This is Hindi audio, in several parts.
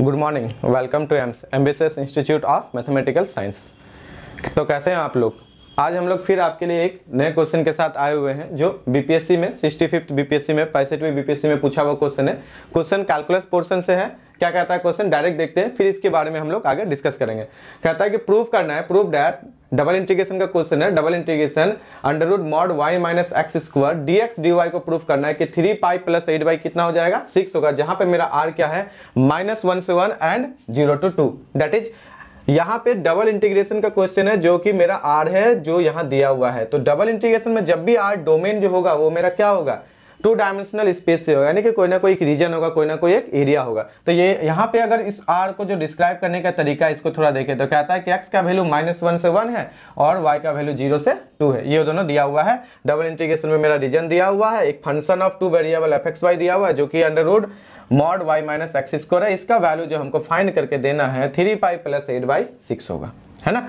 good morning welcome to Aims Ambis institute of mathematical science तो कैसे हैं आप लोग आज हम लोग फिर आपके लिए एक नए क्वेश्चन के साथ आए हुए हैं जो बीपीएससी में सिक्सटी फिफ्थ बीपीएससी में पैंसठवीं बीपीएससी में पूछा हुआ क्वेश्चन है क्वेश्चन कैलकुलस पोर्शन से है क्या कहता है क्वेश्चन डायरेक्ट देखते हैं फिर इसके बारे में हम लोग आगे डिस्कस करेंगे कहता है कि प्रूफ करना है प्रूफ डैट डबल इंटीग्रेशन का क्वेश्चन है double integration under under root mod y minus x square d x d y को प्रूफ करना है कि three pi plus eight by कितना हो जाएगा सिक्स होगा जहां पे मेरा आर क्या है माइनस वन से one and zero to two that is यहाँ पे डबल इंटीग्रेशन का क्वेश्चन है जो कि मेरा आर है जो यहाँ दिया हुआ है तो डबल इंटीग्रेशन में जब भी आर डोमेन जो होगा वो मेरा क्या होगा टू डायमेंशनल स्पेस से होगा यानी कि कोई ना कोई एक रीजन होगा कोई ना कोई एक एरिया होगा तो ये यहाँ पे अगर इस आर को जो डिस्क्राइब करने का तरीका इसको थोड़ा देखें तो कहता है कि एक्स का वैल्यू माइनस वन से वन है और वाई का वैल्यू जीरो से टू है ये दोनों दिया हुआ है डबल इंटीग्रेशन में मेरा रीजन दिया हुआ है एक function of two variable f x y दिया हुआ है जो कि under root mod y minus x square है इसका वैल्यू जो हमको फाइंड करके देना है three pi plus eight by six होगा है ना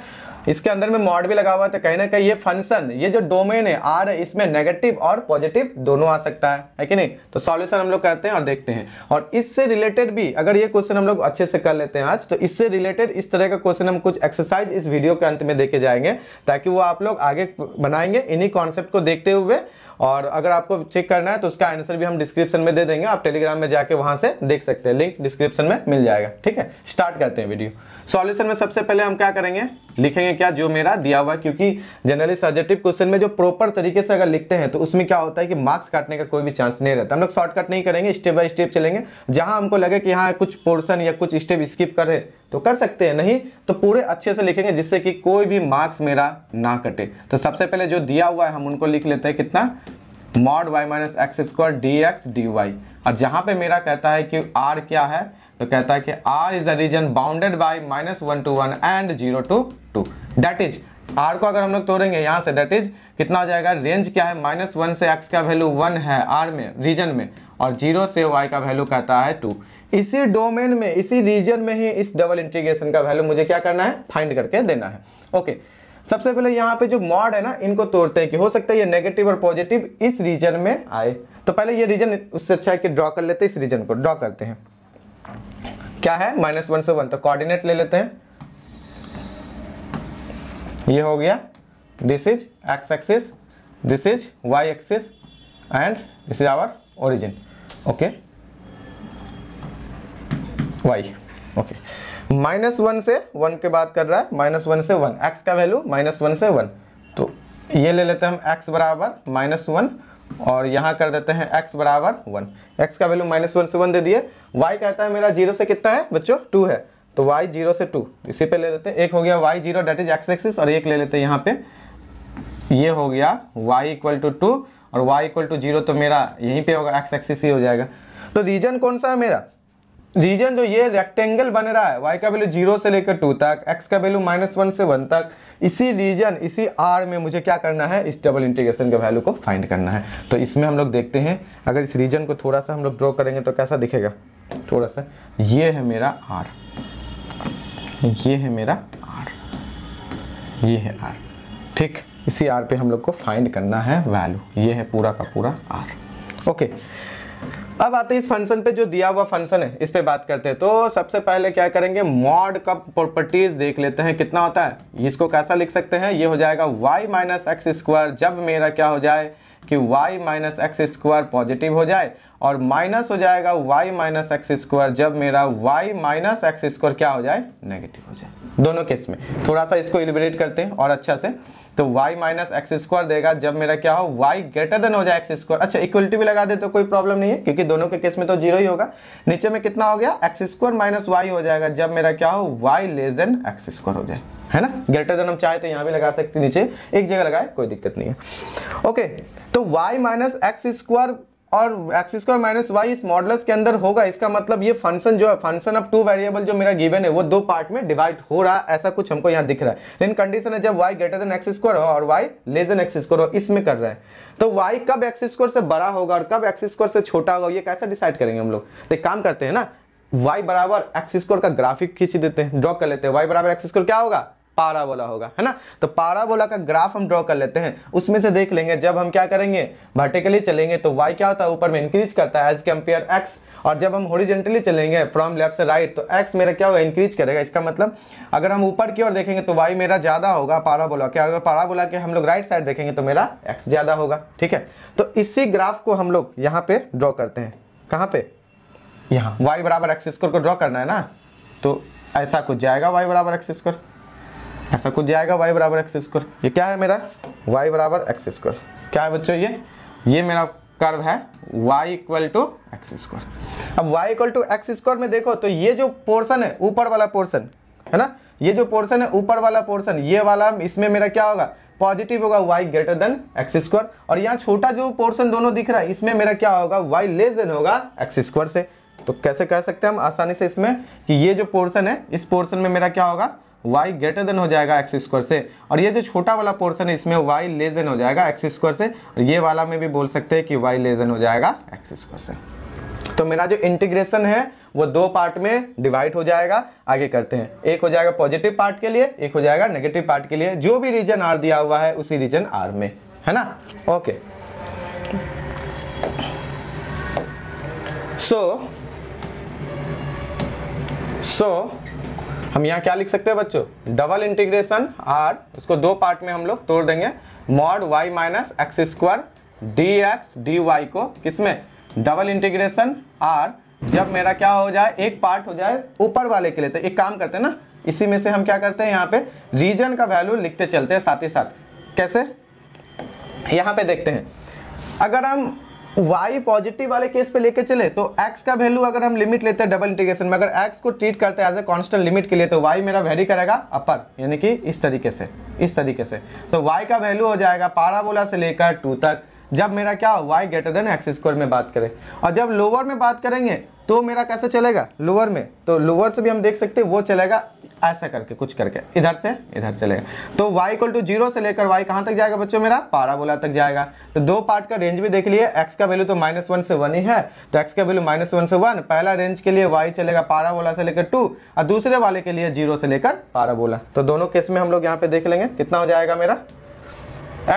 इसके अंदर में मॉड भी लगा हुआ है तो कहीं ना कहीं ये फंक्शन ये जो डोमेन है आर है इसमें नेगेटिव और पॉजिटिव दोनों आ सकता है है कि नहीं तो सॉल्यूशन हम लोग करते हैं और देखते हैं और इससे रिलेटेड भी अगर ये क्वेश्चन हम लोग अच्छे से कर लेते हैं आज तो इससे रिलेटेड इस तरह का क्वेश्चन हम कुछ एक्सरसाइज इस वीडियो के अंत में देखे जाएंगे ताकि वो आप लोग आगे बनाएंगे इन्हीं कॉन्सेप्ट को देखते हुए और अगर आपको चेक करना है तो उसका आंसर भी हम डिस्क्रिप्शन में दे देंगे आप टेलीग्राम में जाके वहाँ से देख सकते हैं लिंक डिस्क्रिप्शन में मिल जाएगा ठीक है स्टार्ट करते हैं वीडियो सॉल्यूशन में सबसे पहले हम क्या करेंगे लिखेंगे क्या जो मेरा दिया हुआ क्योंकि जनरली सजेटिव क्वेश्चन में जो प्रॉपर तरीके से अगर लिखते हैं तो उसमें क्या होता है कि मार्क्स काटने का कोई भी चांस नहीं रहता हम लोग शॉर्टकट नहीं करेंगे स्टेप बाय स्टेप चलेंगे जहां हमको लगे कि हाँ कुछ पोर्सन या कुछ स्टेप स्किप करें तो कर सकते हैं नहीं तो पूरे अच्छे से लिखेंगे जिससे कि कोई भी मार्क्स मेरा ना कटे तो सबसे पहले जो दिया हुआ है हम उनको लिख लेते हैं कितना mod y minus x square d x d y और जहाँ पे मेरा कहता है कि आर क्या है तो कहता है कि R is the region bounded by minus one to one and zero to two that is R को अगर हम लोग तोड़ेंगे यहाँ से डेट इज कितना जाएगा रेंज क्या है माइनस वन से एक्स का वैल्यू वन है आर में रीजन में और जीरो से वाई का वैल्यू कहता है टू इसी डोमेन में इसी रीजन में ही इस डबल इंटीग्रेशन का वैल्यू मुझे क्या करना है फाइंड करके देना है ओके सबसे पहले यहाँ पे जो मॉड है ना इनको तोड़ते हैं कि हो सकता है ये नेगेटिव और पॉजिटिव इस रीजन में आए तो पहले ये रीजन उससे अच्छा है कि ड्रॉ कर लेते हैं इस रीजन को ड्रॉ करते हैं क्या है माइनस वन से वन तो कोऑर्डिनेट ले लेते हैं ये हो गया this is x axis this is y axis and this is our origin okay y okay minus one से वन के बात कर रहा है माइनस वन से वन एक्स का वैल्यू माइनस वन से वन तो ये ले लेते हैं हम एक्स बराबर माइनस वन और यहाँ कर देते हैं एक्स बराबर वन एक्स का वैल्यू माइनस वन से वन दे दिए वाई कहता है मेरा जीरो से कितना है बच्चों टू है तो वाई जीरो से टू तो इसी पे ले लेते हैं एक हो गया y zero that is x axis और एक ले लेते हैं यहाँ पे ये हो गया वाई इक्वल टू टू और y इक्वल टू जीरो तो मेरा यहीं पे होगा एक्स एक्सिस ही हो जाएगा तो रीजन कौन सा है मेरा रीजन जो ये रेक्टेंगल बन रहा है y का वैल्यू जीरो से लेकर टू तक x का वैल्यू माइनस वन से वन तक इसी रीजन इसी r में मुझे क्या करना है इस डबल इंटीग्रेशन के वैल्यू को फाइंड करना है तो इसमें हम लोग देखते हैं अगर इस रीजन को थोड़ा सा हम लोग ड्रॉ करेंगे तो कैसा दिखेगा थोड़ा सा ये है मेरा आर ये है मेरा आर ये है आर ठीक इसी आर पे हम लोग को फाइंड करना है वैल्यू ये है पूरा का पूरा आर ओके अब आते हैं इस फंक्शन पे जो दिया हुआ फंक्शन है इस पे बात करते हैं तो सबसे पहले क्या करेंगे मॉड का प्रॉपर्टीज देख लेते हैं कितना होता है इसको कैसा लिख सकते हैं ये हो जाएगा वाई माइनस एक्स स्क्वायर जब मेरा क्या हो जाए कि y minus x square positive हो जाए और माइनस हो जाएगा वाई माइनस एक्स स्क्वायर जब मेरा वाई माइनस एक्स स्क्वायर क्या हो जाए नेगेटिव हो जाए दोनों केस में थोड़ा सा इसको इलिबरेट करते हैं और अच्छा से तो y माइनस एक्स स्क्वायर देगा जब मेरा क्या हो y ग्रेटर देन हो जाए एक्स स्क्वायर अच्छा इक्वलिटी भी लगा दे तो कोई प्रॉब्लम नहीं है क्योंकि दोनों के केस में तो जीरो ही होगा नीचे में कितना हो गया एक्स स्क्वायर माइनस वाई हो जाएगा जब मेरा क्या हो y less than x square हो जाए है ना ग्रेटर देन हम चाहे तो यहाँ भी लगा सकते नीचे एक जगह लगाए कोई दिक्कत नहीं है ओके तो वाई माइनस एक्स स्क्वायर और एक्स स्क्वायर माइनस वाई इस मॉडल्स के अंदर होगा इसका मतलब ये फंक्शन जो है फंक्शन ऑफ टू वेरिएबल जो मेरा गिवन है वो दो पार्ट में डिवाइड हो रहा है ऐसा कुछ हमको यहाँ दिख रहा है लेकिन कंडीशन है जब y greater than x square हो और y less than x square हो इसमें कर रहे हैं तो वाई कब एक्स स्क्वायर से बड़ा होगा और कब एक्स स्क्वायर से छोटा होगा ये कैसे डिसाइड करेंगे हम लोग तो एक काम करते हैं ना वाई बराबर एक्स स्क्वायर का ग्राफिक खींच देते हैं ड्रॉ कर लेते हैं वाई बराबर एक्स स्क्वायर क्या होगा पाराबोला होगा है ना तो पाराबोला का ग्राफ हम ड्रॉ कर लेते हैं उसमें से देख लेंगे जब हम क्या करेंगे वर्टिकली चलेंगे तो वाई क्या होता है ऊपर में इंक्रीज करता है एज कंपेयर एक्स और जब हम होरिजेंटली चलेंगे फ्रॉम लेफ्ट से राइट तो एक्स मेरा क्या होगा इंक्रीज करेगा इसका मतलब अगर हम ऊपर की ओर देखेंगे तो वाई मेरा ज़्यादा होगा पाराबोला के अगर पाराबोला के हम लोग राइट साइड देखेंगे तो मेरा एक्स ज़्यादा होगा ठीक है तो इसी ग्राफ को हम लोग यहाँ पे ड्रॉ करते हैं कहाँ पे यहाँ वाई बराबर एक्स स्क्वायर को ड्रॉ करना है ना तो ऐसा कुछ जाएगा वाई बराबर एक्स स्क्वायर ऐसा कुछ जाएगा वाई बराबर एक्स स्क्वायर ये क्या है मेरा वाई बराबर एक्स स्क्वायर क्या है बच्चों ये ये मेरा कर्व है y equal to x square अब y equal to x square में देखो तो ये जो पोर्सन है ऊपर वाला पोर्सन है ना ये जो पोर्सन है ऊपर वाला पोर्सन ये वाला इसमें मेरा क्या होगा पॉजिटिव होगा y greater than x square और यहाँ छोटा जो पोर्सन दोनों दिख रहा है इसमें मेरा क्या होगा वाई लेस देन होगा एक्स स्क्वायर से तो कैसे कह सकते हैं हम आसानी से इसमें कि ये जो पोर्सन है इस पोर्सन में मेरा क्या होगा वाई ग्रेटर देन हो जाएगा एक्स स्क्वायर से और ये जो छोटा वाला पोर्शन है इसमें वाई लेस देन हो जाएगा एक्स स्क्वायर से और ये वाला में भी बोल सकते हैं कि वाई लेस देन हो जाएगा एक्स स्क्वायर से तो मेरा जो इंटीग्रेशन है वो दो पार्ट में डिवाइड हो जाएगा आगे करते हैं एक हो जाएगा पॉजिटिव पार्ट के लिए एक हो जाएगा नेगेटिव पार्ट के लिए जो भी रीजन आर दिया हुआ है उसी रीजन आर में है ना ओके सो सो हम यहाँ क्या लिख सकते हैं बच्चों डबल इंटीग्रेशन आर उसको दो पार्ट में हम लोग तोड़ देंगे mod y minus x square d x d y को किसमें डबल इंटीग्रेशन आर जब मेरा क्या हो जाए एक पार्ट हो जाए ऊपर वाले के लिए तो एक काम करते हैं ना इसी में से हम क्या करते हैं यहाँ पे रीजन का वैल्यू लिखते चलते हैं साथ ही साथ कैसे यहाँ पे देखते हैं अगर हम वाई पॉजिटिव वाले केस पे लेके चले तो एक्स का वैल्यू अगर हम लिमिट लेते हैं डबल इंटीग्रेशन में अगर एक्स को ट्रीट करते हैं एज ए कॉन्स्टेंट लिमिट के लिए तो वाई मेरा वेरी करेगा अपर यानी कि इस तरीके से इस तरीके से तो वाई का वैल्यू हो जाएगा पाराबोला से लेकर टू तक जब मेरा क्या y greater than x square में बात करें और जब लोअर में बात करेंगे तो मेरा कैसे चलेगा लोअर में तो लोअर से भी हम देख सकते हैं वो चलेगा ऐसा करके कुछ करके इधर से इधर चलेगा तो y इक्वल टू जीरो से लेकर y कहाँ तक जाएगा बच्चों मेरा पाराबोला तक जाएगा तो दो पार्ट का रेंज भी देख लिए x का वैल्यू तो माइनस वन से वन ही है तो x का वैल्यू माइनस वन से वन पहला रेंज के लिए y चलेगा पाराबोला से लेकर टू और दूसरे वाले के लिए जीरो से लेकर पाराबोला तो दोनों केस में हम लोग यहाँ पे देख लेंगे कितना हो जाएगा मेरा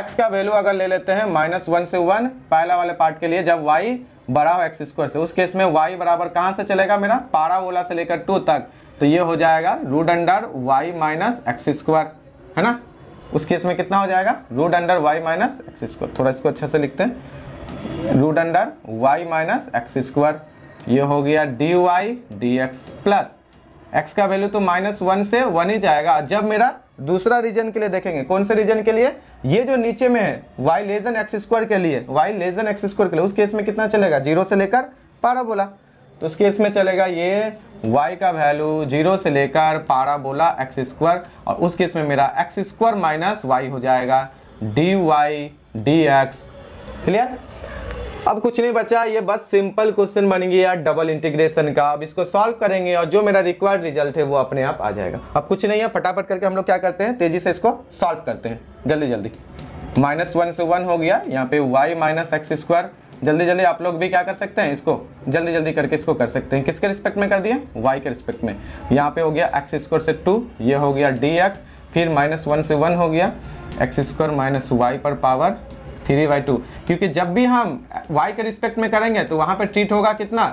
x का वैल्यू अगर ले लेते हैं माइनस वन से वन पहला वाले पार्ट के लिए जब y बड़ा हो एक्स स्क्वायर से उस केस में y बराबर कहाँ से चलेगा मेरा पाराबोला से लेकर टू तक तो ये हो जाएगा root under y minus x square है ना उस केस में कितना हो जाएगा root under y minus x square थोड़ा इसको अच्छे से लिखते हैं root under y minus x square ये हो गया d y d x plus x का वैल्यू तो माइनस वन से वन ही जाएगा जब मेरा दूसरा रीजन के लिए देखेंगे कौन से रीजन के लिए ये जो नीचे में है वाई लेजन एक्स स्क्वायर के लिए वाई लेजन एक्स स्क्वायर के लिए उस केस में कितना चलेगा जीरो से लेकर पारा बोला तो उस केस में चलेगा ये y का वैल्यू जीरो से लेकर पाराबोला एक्स स्क्वायर और उस केस में मेरा एक्स स्क्वायर माइनस वाई हो जाएगा d y d x clear अब कुछ नहीं बचा ये बस सिंपल क्वेश्चन बन गया डबल इंटीग्रेशन का अब इसको सॉल्व करेंगे और जो मेरा रिक्वायर्ड रिजल्ट है वो अपने आप आ जाएगा अब कुछ नहीं है फटाफट करके हम लोग क्या करते हैं तेजी से इसको सॉल्व करते हैं जल्दी जल्दी माइनस वन से वन हो गया यहाँ पे वाई माइनस एक्स स्क्वायर जल्दी जल्दी आप लोग भी क्या कर सकते हैं इसको जल्दी जल्दी करके इसको कर सकते हैं किसके रिस्पेक्ट में कर दिया वाई के रिस्पेक्ट में यहाँ पे हो गया एक्स स्क्वायर से टू ये हो गया डी एक्स फिर माइनस वन से वन हो गया एक्स स्क्वायर माइनस वाई पर पावर थ्री बाई टू क्योंकि जब भी हम वाई के रिस्पेक्ट में करेंगे तो वहाँ पर ट्रीट होगा कितना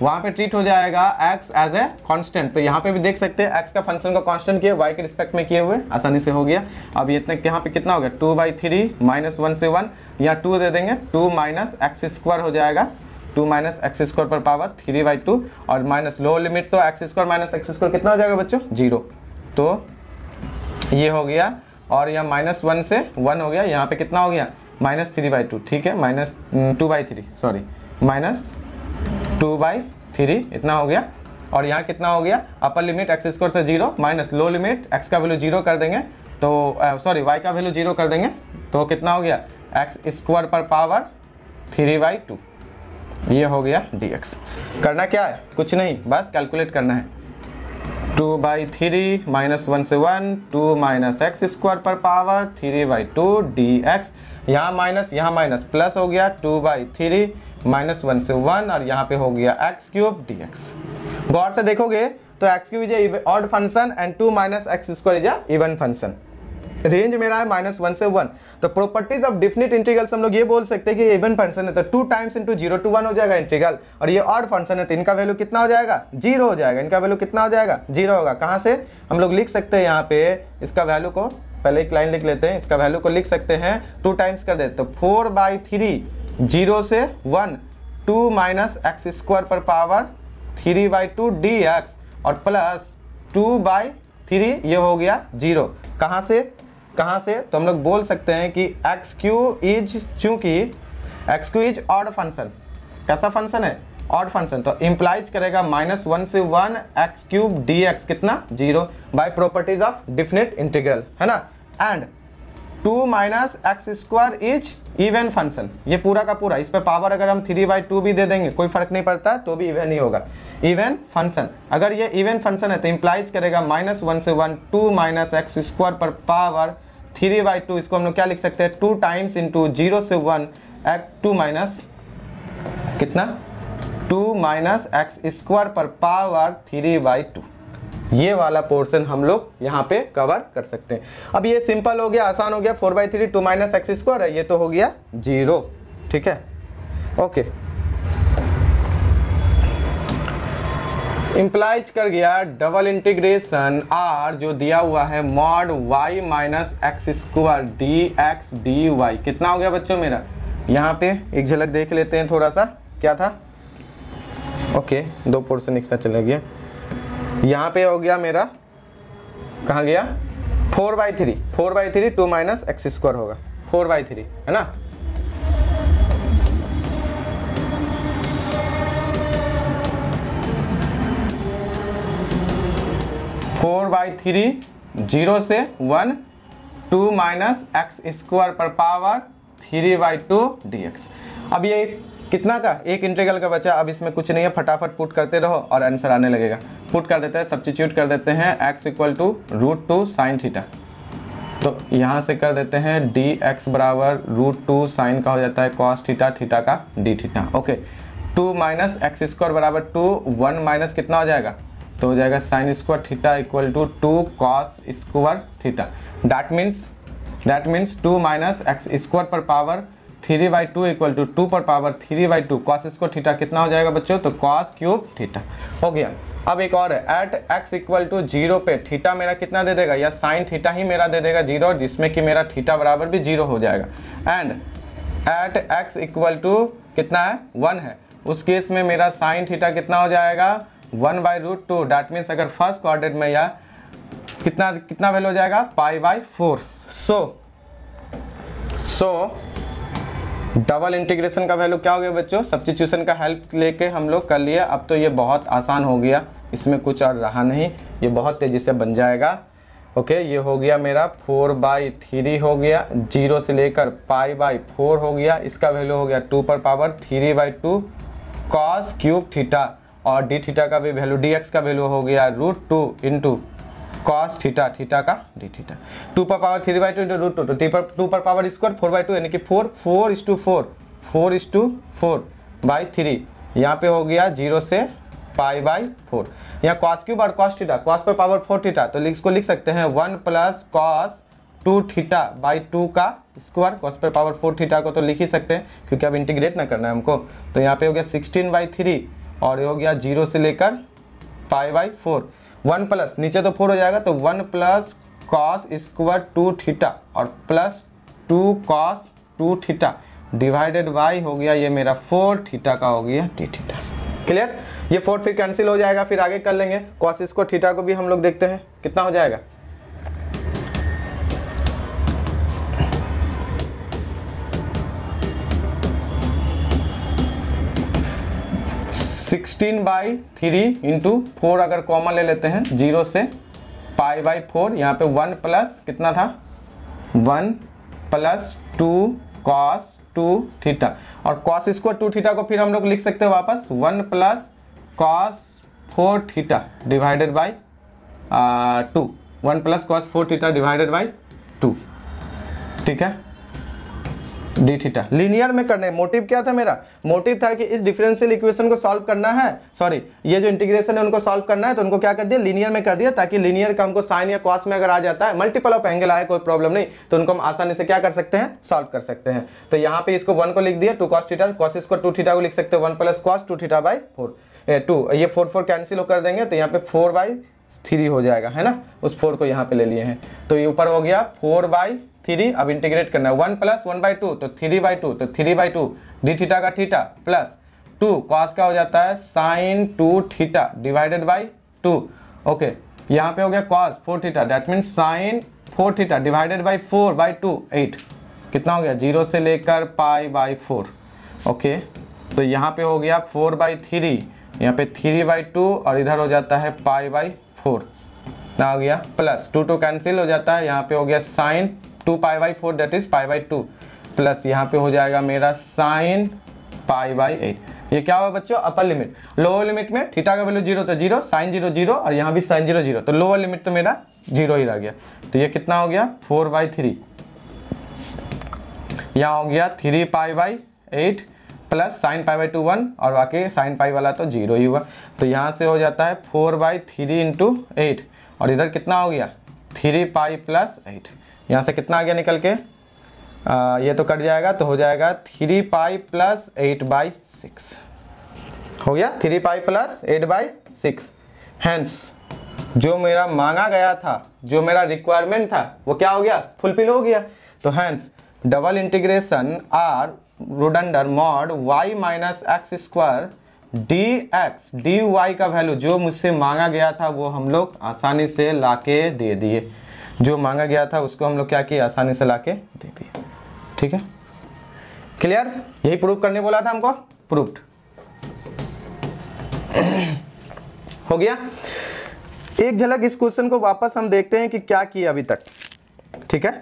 वहाँ पे ट्रीट हो जाएगा x एज ए कांस्टेंट तो यहाँ पे भी देख सकते हैं x का फंक्शन को कांस्टेंट किए y के रिस्पेक्ट में किए हुए आसानी से हो गया अब ये इतना यहाँ पे कितना हो गया two by three minus one से वन यहाँ टू दे देंगे टू माइनस एक्स स्क्वायर हो जाएगा टू माइनस एक्स स्क्वायर पर पावर थ्री बाई टू और माइनस लोअर लिमिट तो x square minus x square कितना हो जाएगा बच्चों जीरो तो ये हो गया और यहाँ माइनस वन से वन हो गया यहाँ पे कितना हो गया माइनस थ्री बाई टू ठीक है minus two by three sorry minus two by three इतना हो गया और यहाँ कितना हो गया अपर लिमिट एक्स स्क्वायर से zero minus low limit x का वैल्यू जीरो कर देंगे तो सॉरी वाई का वैल्यू जीरो कर देंगे तो कितना हो गया एक्स स्क्वायर पर पावर थ्री बाई टू ये हो गया डी एक्स करना क्या है कुछ नहीं बस कैलकुलेट करना है two by three minus one से one two minus x square पर power three by two d x यहाँ माइनस यहाँ माइनस प्लस हो गया two by three minus one से वन और यहाँ पे हो गया एक्स क्यूब डी एक्स गौर से देखोगे तो x cube is a odd function and two minus x square is a even function range मेरा है माइनस वन से वन तो प्रॉपर्टीज ऑफ डिफिनिट इंटीग्रल हम लोग ये बोल सकते हैं कि इवन फंक्शन है तो two times into zero to one हो जाएगा इंटीगल और ये और फंक्शन है तो इनका वैल्यू कितना हो जाएगा जीरो हो जाएगा इनका वैल्यू कितना हो जाएगा जीरो होगा कहाँ से हम लोग लिख सकते हैं यहाँ पे इसका वैल्यू को पहले एक लाइन लिख लेते हैं इसका वैल्यू को लिख सकते हैं टू टाइम्स कर दे तो फोर बाई थ्री जीरो से one two minus x square पर power three by two d x और प्लस टू बाई थ्री ये हो गया जीरो कहाँ से कहाँ से तो हम लोग बोल सकते हैं कि एक्स क्यू इज चूँकि x cube is odd function कैसा फंक्शन है ऑड फंक्शन तो इम्प्लाइज करेगा माइनस वन से one x cube d x कितना zero by properties of definite integral है ना and two minus x square is even function ये पूरा का पूरा इस पर पावर अगर हम थ्री बाई टू भी दे देंगे कोई फर्क नहीं पड़ता तो भी इवन ही होगा इवन फंक्शन अगर ये इवन फंक्शन है तो इम्प्लाइज करेगा माइनस वन से one two minus x square पर पावर थ्री बाई टू इसको हम लोग क्या लिख सकते हैं टू टाइम्स इंटू जीरो से वन एक्स टू माइनस कितना टू माइनस एक्स स्क्वायर पर पावर थ्री बाई टू ये वाला पोर्शन हम लोग यहाँ पे कवर कर सकते हैं अब ये सिंपल हो गया आसान हो गया four by three two minus x square है ये तो हो गया जीरो ठीक है ओके इम्प्लाइज कर गया डबल इंटीग्रेशन आर जो दिया हुआ है mod y minus x square d x d y कितना हो गया बच्चों मेरा यहाँ पे एक झलक देख लेते हैं थोड़ा सा क्या था ओके दो पोर्सन एक साथ चले गया यहाँ पे हो गया मेरा कहाँ गया four by three four by three two minus x square होगा फोर बाई थ्री है ना फोर बाई थ्री जीरो से one two minus x square पर power three by two d x अब ये कितना का एक इंटीग्रल का बचा अब इसमें कुछ नहीं है फटाफट पुट करते रहो और आंसर आने लगेगा पुट कर देते हैं सब्सिट्यूट कर देते हैं x equal to root two sine theta तो यहाँ से कर देते हैं डी एक्स बराबर रूट टू साइन का हो जाता है कॉस थीटा थीटा का d theta okay two minus x square बराबर टू वन माइनस कितना हो जाएगा तो हो जाएगा sine square theta equal to two cos square theta that means that means two minus x square पर power three by two equal to two पर power three by two cos square theta कितना हो जाएगा बच्चों तो कॉस क्यूब थीटा हो गया अब एक और है at x equal to zero पे थीटा मेरा कितना दे देगा या साइन थीटा ही मेरा दे देगा जीरो जिसमें कि मेरा थीटा बराबर भी जीरो हो जाएगा and at x equal to कितना है वन है उस केस में मेरा साइन थीटा कितना हो जाएगा one by root two that means अगर फर्स्ट क्वाड्रेट में या कितना कितना वैल्यू हो जाएगा pi by four so so double integration का वैल्यू क्या हो गया बच्चों सब्सिट्यूशन का हेल्प लेके हम लोग कर लिए अब तो ये बहुत आसान हो गया इसमें कुछ और रहा नहीं ये बहुत तेज़ी से बन जाएगा ओके ये हो गया मेरा फोर बाई थ्री हो गया जीरो से लेकर पाई बाई फोर हो गया इसका वैल्यू हो गया टू पर power three by two cos cube theta और डी थीटा का भी वैल्यू डी एक्स का वैल्यू हो गया root two into cos theta theta का डी थीटा टू पर power three by two into root two तो पर टू पर power square four by two यानी कि four four is two four four is two four by three यहाँ पे हो गया जीरो से पाई बाई फोर यहाँ कॉस क्यूब और कॉस थीटा कॉस पर पावर फोर थीटा तो इसको लिख सकते हैं one plus cos two theta by two का स्क्वायर कॉस पर पावर फोर थीटा को तो लिख ही सकते हैं क्योंकि अब इंटीग्रेट ना करना है हमको तो यहाँ पे हो गया सिक्सटीन बाई थ्री और ये हो गया जीरो से लेकर five by four one plus नीचे तो फोर हो जाएगा तो one plus cos square two theta और plus two cos two theta divided by हो गया ये मेरा फोर थीटा का हो गया टी थीटा क्लियर ये फोर फिर कैंसिल हो जाएगा फिर आगे कर लेंगे कॉस स्क्वायर थीटा को भी हम लोग देखते हैं कितना हो जाएगा sixteen by three into four अगर कॉमन ले लेते हैं जीरो से पाई बाई फोर यहाँ पे वन प्लस कितना था one plus two cos two theta और कॉस स्क्वायर टू थीटा को फिर हम लोग लिख सकते हैं वापस one plus cos four theta divided by two one plus cos four theta divided by two ठीक है डी थीटा लीनियर में करने मोटिव क्या था मेरा मोटिव था कि इस डिफरेंशियल इक्वेशन को सॉल्व करना है सॉरी ये जो इंटीग्रेशन है उनको सॉल्व करना है तो उनको क्या कर दिया लीनियर में कर दिया ताकि लीनियर का हमको साइन या क्वास में अगर आ जाता है मल्टीपल ऑफ एंगल आए कोई प्रॉब्लम नहीं तो उनको हम आसानी से क्या कर सकते हैं सॉल्व कर सकते हैं तो यहाँ पे इसको वन को लिख दिया टू कॉस थीटा कॉस इसको टू थीटा को लिख सकते हैं one plus cos two theta by four two ये फोर फोर कैंसिल कर देंगे तो यहाँ पे फोर बाई थ्री हो जाएगा है ना उस फोर को यहाँ पे ले लिए हैं तो ये ऊपर हो गया फोर बाई थ्री अब इंटीग्रेट करना है one plus one by two तो थ्री बाई टू तो three by two d theta का थीटा प्लस टू कॉस का हो जाता है sine two theta divided by two okay यहाँ पे हो गया cos four theta that mean sine four theta divided by four by two eight कितना हो गया जीरो से लेकर पाई बाई फोर ओके तो यहाँ पे हो गया फोर बाई थ्री यहाँ पे थ्री बाई टू और इधर हो जाता है पाई बाई फोर कितना हो गया प्लस टू टू कैंसिल हो जाता है यहाँ पे हो गया sine two pi by four that is pi by two plus यहाँ पे हो जाएगा मेरा साइन पाई बाई एट ये क्या हुआ बच्चों अपर लिमिट लोअर लिमिट में थीटा का वैल्यू जीरो तो जीरो साइन जीरो जीरो और यहाँ भी साइन जीरो जीरो तो लोअर लिमिट तो मेरा जीरो ही रह गया तो ये कितना हो गया फोर बाई थ्री यहाँ हो गया three pi by eight plus sine pi by two one और बाकी साइन पाई वाला तो जीरो ही हुआ तो यहाँ से हो जाता है four by three into eight और इधर कितना हो गया थ्री पाई प्लस एट यहाँ से कितना आ गया निकल के आ, ये तो कट जाएगा तो हो जाएगा three pi plus eight by six हो गया three pi plus eight by six hence जो मेरा मांगा गया था जो मेरा रिक्वायरमेंट था वो क्या हो गया फुलफिल हो गया तो hence double integration R root under mod y minus x square d x d y का वैल्यू जो मुझसे मांगा गया था वो हम लोग आसानी से लाके दे दिए जो मांगा गया था उसको हम लोग क्या किए आसानी से ला के दे दिए ठीक है क्लियर यही प्रूफ करने बोला था हमको प्रूफ हो गया एक झलक इस क्वेश्चन को वापस हम देखते हैं कि क्या किया अभी तक ठीक है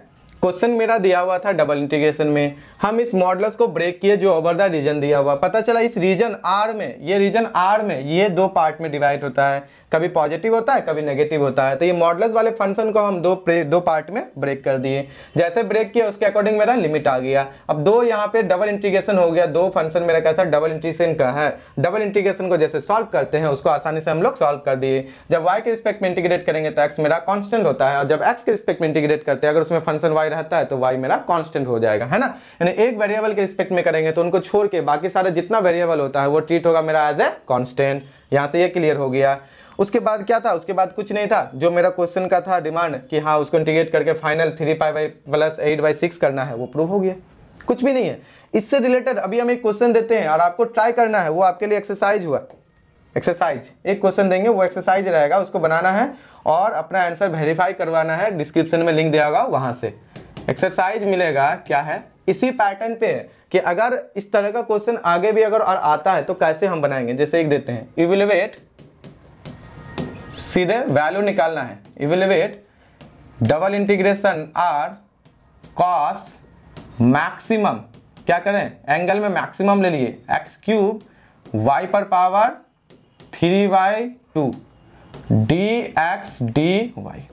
क्वेश्चन मेरा दिया हुआ था डबल इंटीग्रेशन में हम इस मॉडल्स को ब्रेक किए जो ओवर द रीजन दिया हुआ पता चला इस रीजन आर में ये रीजन आर में ये दो पार्ट में डिवाइड होता है कभी पॉजिटिव होता है कभी नेगेटिव होता है तो ये मॉडल्स वाले फंक्शन को हम दो दो पार्ट में ब्रेक कर दिए जैसे ब्रेक किया उसके अकॉर्डिंग मेरा लिमिट आ गया अब दो यहाँ पे डबल इंटीग्रेशन हो गया दो फंक्शन मेरा कैसा डबल इंटीग्रेशन का है डबल इंटीग्रेशन को जैसे सॉल्व करते हैं उसको आसानी से हम लोग सॉल्व कर दिए जब वाई के रिस्पेक्ट में इंटीग्रेट करेंगे तो एक्स मेरा कॉन्स्टेंट होता है और जब एक्स के रिस्पेक्ट में इंटीग्रेट करते हैं अगर उसमें फंक्शन वाई रहता है तो वाई मेरा कॉन्स्टेंट हो जाएगा है ना यानी एक वेरिएबल के रिस्पेक्ट में करेंगे तो उनको छोड़ के बाकी सारे जितना वेरिएबल होता है वो ट्रीट होगा मेरा एज ए कॉन्स्टेंट यहाँ से ये क्लियर हो गया उसके बाद क्या था उसके बाद कुछ नहीं था जो मेरा क्वेश्चन का था डिमांड कि हाँ उसको इंटीग्रेट करके final three five by plus eight by six करना है वो प्रूव हो गया कुछ भी नहीं है इससे रिलेटेड अभी हम एक क्वेश्चन देते हैं और आपको ट्राई करना है वो आपके लिए एक्सरसाइज हुआ एक्सरसाइज एक क्वेश्चन देंगे वो एक्सरसाइज रहेगा उसको बनाना है और अपना आंसर वेरीफाई करवाना है डिस्क्रिप्शन में लिंक दिया होगा वहां से एक्सरसाइज मिलेगा क्या है इसी पैटर्न पे है कि अगर इस तरह का क्वेश्चन आगे भी अगर और आता है तो कैसे हम बनाएंगे जैसे एक देते हैं इवेलुएट सीधे वैल्यू निकालना है evaluate double integration R cos maximum क्या करें एंगल में मैक्सिमम ले लिए एक्स क्यूब वाई पर power three y two d x d y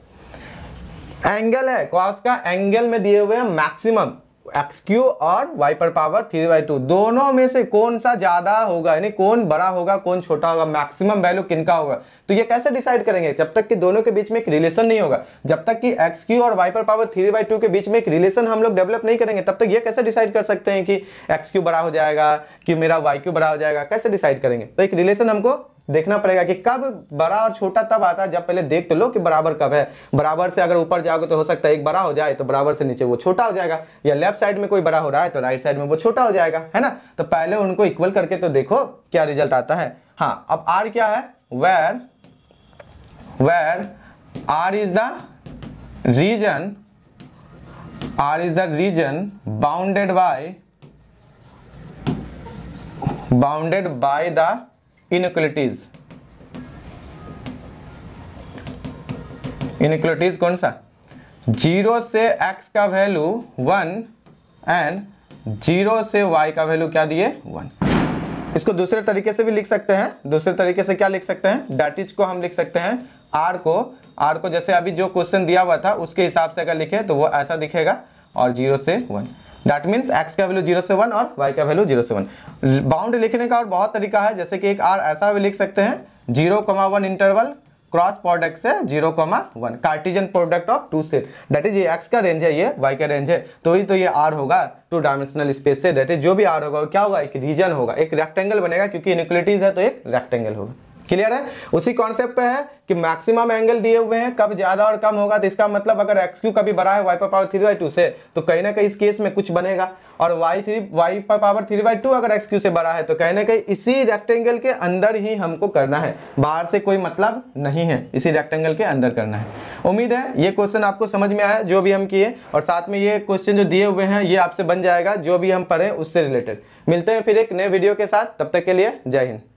angle है कॉस का एंगल में दिए हुए हैं मैक्सिमम एक्स क्यू और वाई पर पावर थ्री बाई टू दोनों में से कौन सा ज्यादा होगा यानी कौन बड़ा होगा कौन छोटा होगा मैक्सिमम वैल्यू किनका होगा तो ये कैसे डिसाइड करेंगे जब तक कि दोनों के बीच में एक रिलेशन नहीं होगा जब तक कि एक्स क्यू और वाई पर पावर थ्री बाई टू के बीच में एक रिलेशन हम लोग डेवलप नहीं करेंगे तब तक ये कैसे डिसाइड कर सकते हैं कि एक्स क्यू बड़ा हो जाएगा कि मेरा वाई क्यू बड़ा हो जाएगा कैसे डिसाइड करेंगे तो एक रिलेशन हमको देखना पड़ेगा कि कब बड़ा और छोटा तब आता है जब पहले देख तो लो कि बराबर कब है बराबर से अगर ऊपर जाओगे तो हो सकता है एक बड़ा हो जाए तो बराबर से नीचे वो छोटा हो जाएगा या लेफ्ट साइड में कोई बड़ा हो रहा है तो राइट साइड में वो छोटा हो जाएगा है ना तो पहले उनको इक्वल करके तो देखो क्या रिजल्ट आता है हाँ अब आर क्या है where where R is the region R is the region bounded by bounded by the inequalities inequalities कौन सा जीरो से एक्स का वैल्यू वन एंड जीरो से वाई का वैल्यू क्या दिए वन इसको दूसरे तरीके से भी लिख सकते हैं दूसरे तरीके से क्या लिख सकते हैं डाटिज को हम लिख सकते हैं आर को आर को जैसे अभी जो क्वेश्चन दिया हुआ था उसके हिसाब से अगर लिखे तो वो ऐसा दिखेगा और जीरो से वन डैट मीन्स एक्स का वैल्यू जीरो से वन और वाई का वैल्यू जीरो से वन बाउंड लिखने का और बहुत तरीका है जैसे कि एक आर ऐसा भी लिख सकते हैं zero comma one interval cross product से zero comma one cartesian product of two set that is ये एक्स का रेंज है ये वाई का रेंज है तो ही तो ये आर होगा टू डायमेंशनल स्पेस से डेट इज जो भी आर होगा वो क्या होगा एक रीजन होगा एक रेक्टेंगल बनेगा क्योंकि इनिक्वलिटीज है तो एक रेक्टेंगल होगा क्लियर है उसी कॉन्सेप्ट पे है कि मैक्सिमम एंगल दिए हुए हैं कब ज्यादा और कम होगा तो इसका मतलब अगर एक्स क्यू कभी बड़ा है वाई पर पावर थ्री बाई टू से तो कहीं ना कहीं इस केस में कुछ बनेगा और वाई थ्री वाई पर पावर थ्री बाई टू अगर एक्स क्यू से बड़ा है तो कहीं ना कहीं इसी रेक्टेंगल के अंदर ही हमको करना है बाहर से कोई मतलब नहीं है इसी रेक्टेंगल के अंदर करना है उम्मीद है ये क्वेश्चन आपको समझ में आया जो भी हम किए और साथ में ये क्वेश्चन जो दिए हुए हैं ये आपसे बन जाएगा जो भी हम पढ़ें उससे रिलेटेड मिलते हैं फिर एक नए वीडियो के साथ तब तक के लिए जय हिंद